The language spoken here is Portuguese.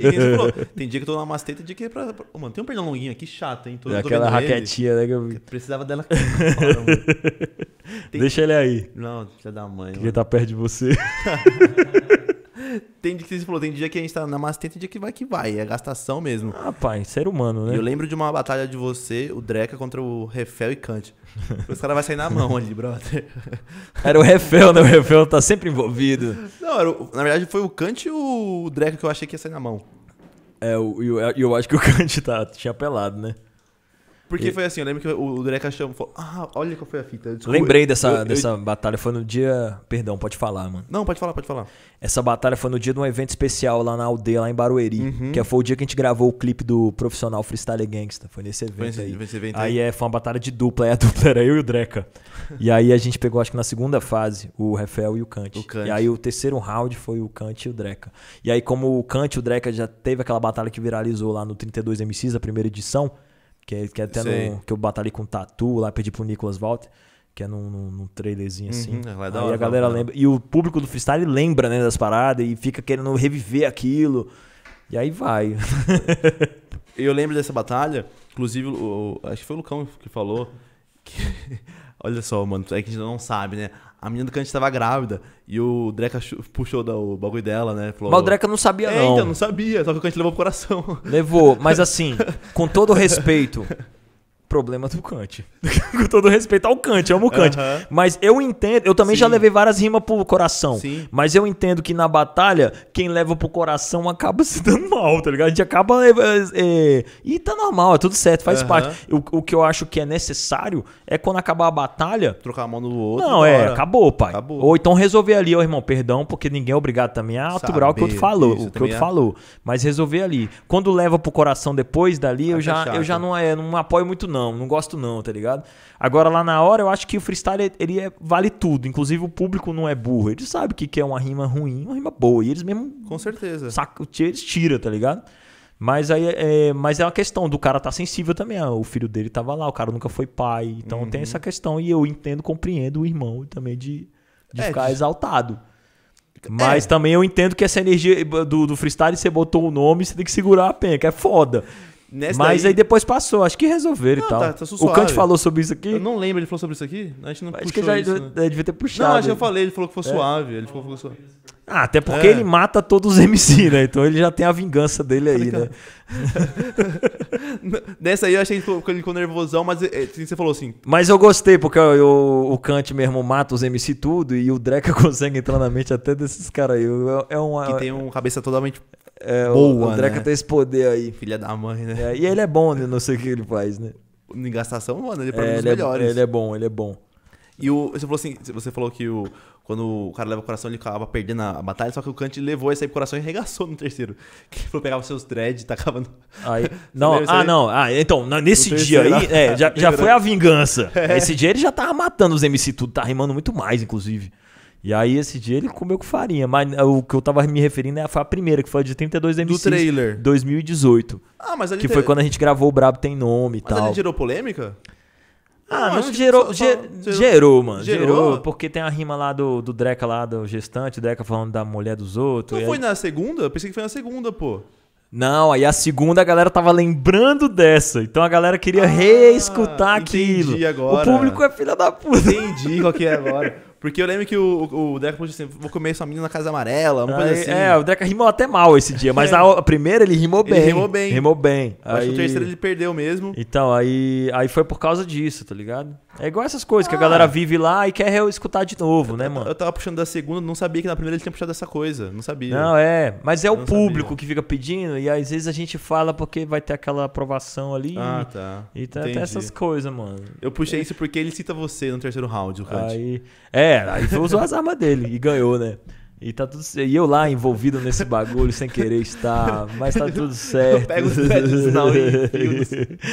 e falou, tem dia que eu tô na mastei, tem dia que é pra... pra... Mano, tem um pernilonguinho aqui chato, hein? Tô, é aquela raquetinha, né? Que eu... Precisava dela. Para, tem... Deixa ele aí. Não, filha da mãe. Que ele tá perto de você. tem dia que você falou, tem dia que a gente tá na massa, tem dia que vai que vai. É gastação mesmo. Rapaz, ser humano, né? E eu lembro de uma batalha de você, o Dreca, contra o Refel e Kant. Os caras vão sair na mão ali, brother. Era o Refel, né? O Refel tá sempre envolvido. Não, era, o, na verdade foi o Kant e o Dreca que eu achei que ia sair na mão. É, e eu, eu, eu, acho que o Kant tá, tinha pelado, né? Porque e... foi assim, eu lembro que o Dureca chamou falou: Ah, olha qual foi a fita. Desculpa, Lembrei dessa, eu, dessa eu... batalha, foi no dia. Perdão, pode falar, mano. Não, pode falar, pode falar. Essa batalha foi no dia de um evento especial lá na aldeia, lá em Barueri. Uhum. Que foi o dia que a gente gravou o clipe do profissional Freestyle Gangsta. Foi nesse evento foi nesse, aí. Nesse evento aí. aí é, foi uma batalha de dupla. Aí é, a dupla era eu e o Dreca. e aí a gente pegou, acho que na segunda fase, o Rafael e o Kant. o Kant. E aí o terceiro round foi o Kant e o Dreca. E aí, como o Kant e o Dreca já teve aquela batalha que viralizou lá no 32 MCs, a primeira edição. Que, que é até no, que eu batalhei com o Tatu lá, pedi pro Nicolas Walter, que é num, num, num trailerzinho uhum, assim. é Aí hora, a galera não, né? lembra. Não. E o público do freestyle lembra, né, das paradas e fica querendo reviver aquilo. E aí vai. eu lembro dessa batalha, inclusive, o, acho que foi o Lucão que falou que Olha só, mano, é que a gente não sabe, né? A menina do Kant tava grávida e o Dreca puxou da, o bagulho dela, né? Falou, mas o Dreca não sabia, é, não. Então, não sabia, só que o Kant levou pro coração. Levou, mas assim, com todo respeito, problema do Kant. Com todo respeito ao Kant, amo o Kant. Mas eu entendo, eu também Sim. já levei várias rimas pro coração. Sim. Mas eu entendo que na batalha, quem leva pro coração acaba se dando mal, tá ligado? A gente acaba. É, é, e tá normal, é tudo certo, faz parte. O, o, que eu acho que é necessário é quando acabar a batalha. Trocar a mão no outro. Não, é, acabou, pai. Acabou. Ou então resolver ali, ó, irmão, perdão, porque ninguém é obrigado também a aturar o que o outro falou. Isso, o que outro é. falou. Mas resolver ali. Quando leva pro coração depois dali, eu já, eu já não, é, não apoio muito, não não, não gosto não, tá ligado? Agora lá na hora eu acho que o freestyle ele é, vale tudo, inclusive o público não é burro, ele sabe o que, que é uma rima ruim, uma rima boa, e eles mesmo com certeza. Saca, eles tira, tá ligado? Mas aí é, mas é uma questão do cara tá sensível também. Ah, o filho dele tava lá, o cara nunca foi pai. Então uhum. tem essa questão. E eu entendo, compreendo o irmão também de, de é, ficar de... exaltado. É. Mas é. também eu entendo que essa energia do, do freestyle, você botou o nome, você tem que segurar a penca. É foda. Nessa Mas daí... aí depois passou, acho que resolveram não, e tal. Tá, tá o Kant falou sobre isso aqui? Eu não lembro, ele falou sobre isso aqui? A gente não acho puxou que já isso, é, né? devia ter puxado. Não, acho que eu falei, ele falou que foi é. suave. Ele falou que foi suave. Ah, até porque é. ele mata todos os MC, né? Então ele já tem a vingança dele aí, né? Nessa aí eu achei que ele ficou nervosão, mas é, você falou assim. Mas eu gostei, porque eu, o Kant mesmo mata os MC tudo e o Dreca consegue entrar na mente até desses caras aí. É uma, que tem uma cabeça totalmente é, boa. O, o Dreca né? tem esse poder aí. Filha da mãe, né? É, e ele é bom, né? Não sei o que ele faz, né? Em mano, ele é, é um dos é, melhores. ele é bom, ele é bom. E o, você falou assim, você falou que o, quando o cara leva o coração, ele acaba perdendo a batalha, só que o Kant levou esse aí pro coração e regaçou no terceiro. Que ele pegava seus dreads e tacava no. Aí, não, ah, aí? não. Ah, então, nesse no dia terceiro, aí, é, já, já foi a vingança. É. Esse dia ele já tava matando os MC tudo, tá rimando muito mais, inclusive. E aí esse dia ele comeu com farinha, mas é, o que eu tava me referindo é, foi a primeira, que foi a de 32 MCs. Do trailer. 2018. Ah, mas ali Que te... foi quando a gente gravou o Brabo Tem Nome e tal. Mas ele gerou polêmica? Ah, não, não gerou, gerou, gerou, mano. Gerou? gerou? porque tem a rima lá do, do Dreca lá, do gestante, o Dreca falando da mulher dos outros. Não foi aí... na segunda? Eu pensei que foi na segunda, pô. Não, aí a segunda a galera tava lembrando dessa. Então a galera queria ah, reescutar aquilo. Agora. O público é filha da puta. Entendi qual que é agora. Porque eu lembro que o, o Deca falou assim: vou comer sua menina na Casa Amarela, uma coisa assim. É, o Deca rimou até mal esse dia, mas é. a, a, primeira ele rimou bem. Ele rimou bem. Rimou bem. acho aí... o terceiro ele perdeu mesmo. Então, aí, aí foi por causa disso, tá ligado? É igual essas coisas ah. que a ah. galera vive lá e quer escutar de novo, eu, né, mano? Eu tava puxando da segunda, não sabia que na primeira ele tinha puxado essa coisa. Não sabia. Não, é. Mas é eu o público sabia. que fica pedindo e às vezes a gente fala porque vai ter aquela aprovação ali. Ah, tá. E tem até essas coisas, mano. Eu puxei é. isso porque ele cita você no terceiro round, o Aí. É, é, aí foi usou as armas dele e ganhou, né? E tá tudo E eu lá envolvido nesse bagulho sem querer estar, mas tá tudo certo. Pega os pés de sinal e